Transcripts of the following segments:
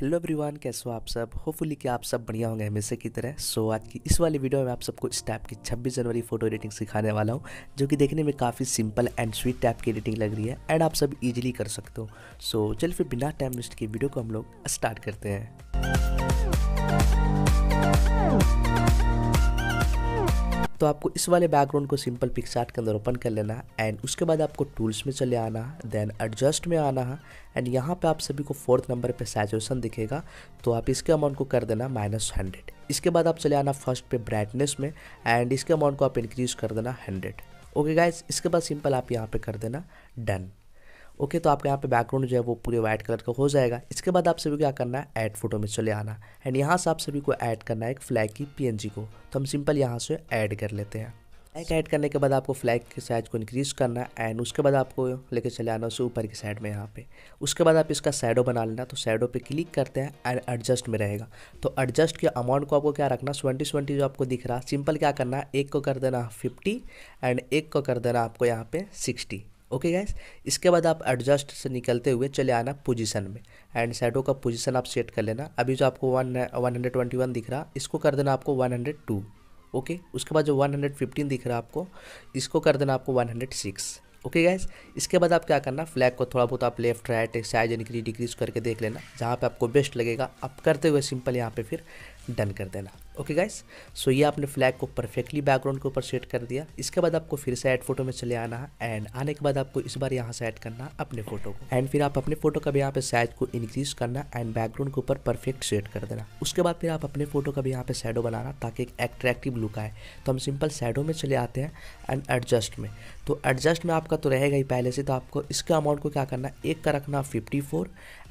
hello everyone कैसे हो आप सब होपफुली कि आप सब बढ़िया होंगे हमेशा की तरह सो so, आज की इस वाली वीडियो में आप सबको इस टाइप की 26 जनवरी फोटो एडिटिंग सिखाने वाला हूँ जो कि देखने में काफ़ी सिंपल एंड स्वीट टाइप की एडिटिंग लग रही है एंड आप सब इजीली कर सकते हो सो so, चल फिर बिना टाइम वेस्ट के वीडियो को हम लोग स्टार्ट करते हैं तो आपको इस वाले बैकग्राउंड को सिंपल पिक्सार्ट के अंदर ओपन कर लेना एंड उसके बाद आपको टूल्स में चले आना देन एडजस्ट में आना है एंड यहाँ पे आप सभी को फोर्थ नंबर पे सैचुरेशन दिखेगा तो आप इसके अमाउंट को कर देना माइनस हंड्रेड इसके बाद आप चले आना फर्स्ट पे ब्राइटनेस में एंड इसके अमाउंट को आप इंक्रीज़ कर देना हंड्रेड ओके गाइज इसके बाद सिंपल आप यहाँ पर कर देना डन ओके तो आपका यहाँ पे बैकग्राउंड जो है वो पूरे वाइट कलर का हो जाएगा इसके बाद आप सभी को क्या करना है ऐड फोटो में चले आना एंड यहाँ से आप सभी को ऐड करना है एक फ्लैग की पीएनजी को तो हम सिंपल यहाँ से ऐड कर लेते हैं फ्लैग ऐड करने के बाद आपको फ्लैग के साइज को इंक्रीज करना एंड उसके बाद आपको लेके चले आना उसे ऊपर की साइड में यहाँ पे उसके बाद आप इसका सैडो बना लेना तो साइडो पे क्लिक करते हैं एंड एडजस्ट में रहेगा तो एडजस्ट के अमाउंट को आपको क्या रखना ट्वेंटी ट्वेंटी जो आपको दिख रहा सिंपल क्या करना है एक को कर देना फिफ्टी एंड एक को कर देना आपको यहाँ पे सिक्सटी ओके गैस इसके बाद आप एडजस्ट से निकलते हुए चले आना पोजीशन में एंड शेडो का पोजीशन आप सेट कर लेना अभी जो आपको one one hundred twenty one दिख रहा इसको कर देना आपको वन हंड्रेड टू ओके उसके बाद जो वन हंड्रेड फिफ्टीन दिख रहा आपको इसको कर देना आपको one hundred six okay guys इसके बाद आप क्या करना फ्लैग को थोड़ा बहुत आप left right size increase decrease करके देख लेना जहाँ पर आपको बेस्ट लगेगा आप करते हुए सिंपल यहाँ पे फिर डन कर देना ओके गाइस सो ये आपने फ्लैग को परफेक्टली बैकग्राउंड के ऊपर सेट कर दिया इसके बाद आपको फिर से ऐड फोटो में चले आना है एंड आने के बाद आपको इस बार यहाँ से ऐड करना अपने फोटो को एंड फिर आप अपने फोटो का भी यहाँ पे साइज को इंक्रीज करना एंड बैकग्राउंड के ऊपर परफेक्ट सेट कर देना उसके बाद फिर आप अपने फोटो का भी यहाँ पे शेडो बनाना ताकि एक एट्रैक्टिव लुक आए तो हम सिंपल शेडो में चले आते हैं एंड एडजस्ट में तो एडजस्ट में आपका तो रहेगा ही पहले से तो आपको इसका अमाउंट को क्या करना एक का रखना फिफ्टी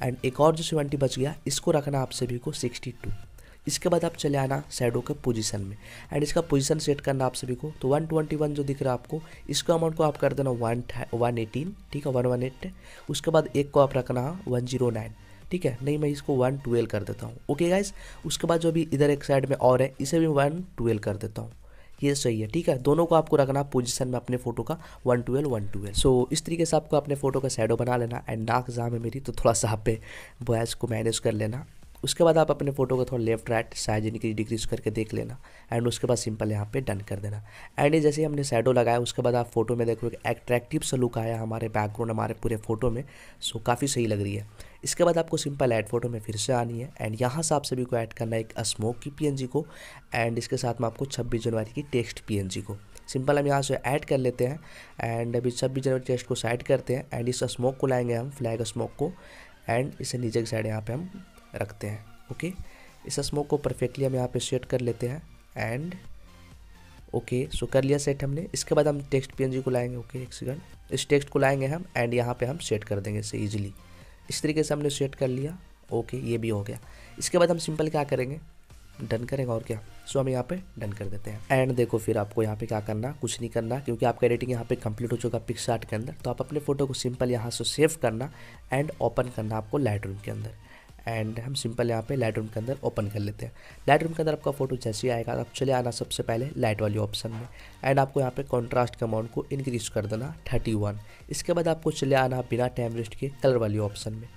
एंड एक और जो सेवेंटी बच गया इसको रखना आप सभी को सिक्सटी इसके बाद आप चले आना शेडो के पोजीशन में एंड इसका पोजीशन सेट करना आप सभी को तो 121 जो दिख रहा है आपको इसका अमाउंट को आप कर देना वन वन एटीन ठीक है वन वन एट उसके बाद एक को आप रखना वन जीरो नाइन ठीक है नहीं मैं इसको वन ट्वेल्व कर देता हूँ ओके गाइज उसके बाद जो भी इधर एक साइड में और है इसे भी वन ट्वेल्व कर देता हूँ ये सही है ठीक है दोनों को आपको रखना पोजीशन में अपने फोटो का one twelve one twelve so इस तरीके से आपको अपने फोटो का शेडो बना लेना एंड नाक जाम है मेरी तो थोड़ा सा आप पे बॉयज़ को मैनेज कर लेना उसके बाद आप अपने फ़ोटो को थोड़ा left right size increase decrease करके देख लेना एंड उसके बाद सिंपल यहाँ पे डन कर देना एंड ये जैसे हमने शेडो लगाया उसके बाद आप फोटो में देखो एक एट्रैक्टिव सा लुक आया हमारे बैकग्राउंड हमारे पूरे फोटो में सो काफ़ी सही लग रही है इसके बाद आपको सिंपल ऐड फोटो में फिर से आनी है एंड यहाँ से आप सभी को ऐड करना है एक स्मोक की पी को एंड इसके साथ में आपको छब्बीस जनवरी की टेक्स्ट पी को सिंपल हम यहाँ से ऐड कर लेते हैं एंड अभी छब्बीस जनवरी टेस्ट को साइड करते हैं एंड इस स्मोक को लाएंगे हम फ्लैग स्मोक को एंड इसे नीचे की साइड यहाँ पे हम रखते हैं ओके इस स्मोक को परफेक्टली हम यहाँ पे सेट कर लेते हैं एंड ओके सो कर लिया सेट हमने इसके बाद हम टेक्स्ट पी को लाएंगे ओके एक सेकंड इस टेक्स्ट को लाएंगे हम एंड यहाँ पे हम सेट कर देंगे इसे ईजिली इस तरीके से हमने सेट कर लिया ओके ये भी हो गया इसके बाद हम सिंपल क्या करेंगे डन करेंगे और क्या सो हम यहाँ पे डन कर देते हैं एंड देखो फिर आपको यहाँ पे क्या करना कुछ नहीं करना क्योंकि आपका एडिटिंग यहाँ पे कंप्लीट हो चुका पिक्स के अंदर तो आप अपने फोटो को सिंपल यहाँ से सेव करना एंड ओपन करना आपको लाइट के अंदर एंड हम सिंपल यहाँ पे लाइट के अंदर ओपन कर लेते हैं लाइट के अंदर आपका फोटो जैसे ही आएगा आप चले आना सबसे पहले लाइट वाली ऑप्शन में एंड आपको यहाँ पे कॉन्ट्रास्ट के अमाउंट को इंक्रीज कर देना थर्टी वन इसके बाद आपको चले आना बिना टाइम वेस्ट के कलर वाली ऑप्शन में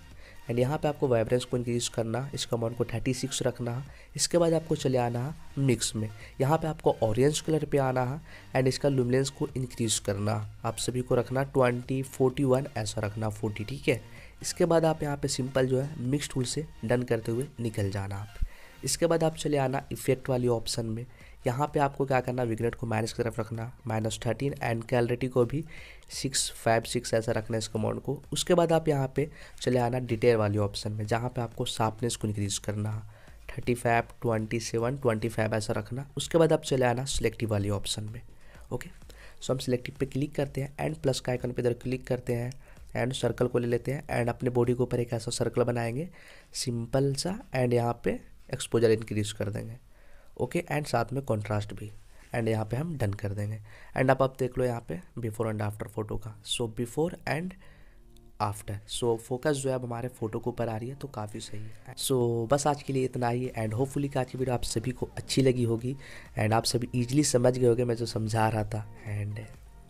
एंड यहाँ पे आपको वाइब्रेंस को इंक्रीज करना इसका अमाउंट को थर्टी सिक्स रखना इसके बाद आपको चले आना मिक्स में यहाँ पे आपको ऑरेंज कलर पे आना है एंड इसका लुमिनेंस को इंक्रीज करना आप सभी को रखना ट्वेंटी फोर्टी वन ऐसा रखना फोर्टी ठीक है इसके बाद आप यहाँ पे सिंपल जो है मिक्स टूल से डन करते हुए निकल जाना आप इसके बाद आप चले आना इफेक्ट वाली ऑप्शन में यहाँ पे आपको क्या करना विगरेट को माइनस की तरफ रखना माइनस थर्टीन एंड कैलरिटी को भी सिक्स फाइव सिक्स ऐसा रखना इस कमाउंट को उसके बाद आप यहाँ पे चले आना डिटेल वाली ऑप्शन में जहाँ पे आपको शार्पनेस को इंक्रीज करना thirty five twenty seven twenty five ऐसा रखना उसके बाद आप चले आना सिलेक्टिव वाली ऑप्शन में ओके सो हम सिलेक्टिव पे क्लिक करते हैं एंड प्लस का आइकन पर इधर क्लिक करते हैं एंड सर्कल को ले लेते हैं एंड अपने बॉडी के ऊपर एक ऐसा सर्कल बनाएंगे सिंपल सा एंड यहाँ पर एक्सपोजर इंक्रीज कर देंगे ओके एंड साथ में कॉन्ट्रास्ट भी एंड यहाँ पे हम डन कर देंगे एंड अब आप देख लो यहाँ पे बिफोर एंड आफ्टर फोटो का so before and after so focus जो है अब हमारे फोटो के ऊपर आ रही है तो काफ़ी सही है सो so, बस आज के लिए इतना ही एंड होपफुली कि आज की वीडियो आप सभी को अच्छी लगी होगी एंड आप सभी ईजिली समझ गए होगे मैं जो समझा रहा था एंड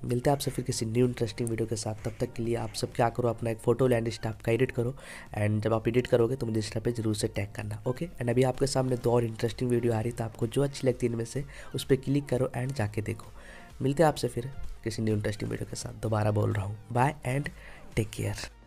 मिलते हैं आपसे फिर किसी न्यू इंटरेस्टिंग वीडियो के साथ तब तक के लिए आप सब क्या करो अपना एक फोटो लैंड स्टाफ का एडिट करो एंड जब आप एडिट करोगे तो मुझे इंस्टा पे जरूर से टैग करना ओके एंड अभी आपके सामने दो और इंटरेस्टिंग वीडियो आ रही तो आपको जो अच्छी लगती है इनमें से उस पर क्लिक करो एंड जाके देखो मिलते हैं आपसे फिर किसी न्यू इंटरेस्टिंग वीडियो के साथ दोबारा बोल रहा हूँ बाय एंड टेक केयर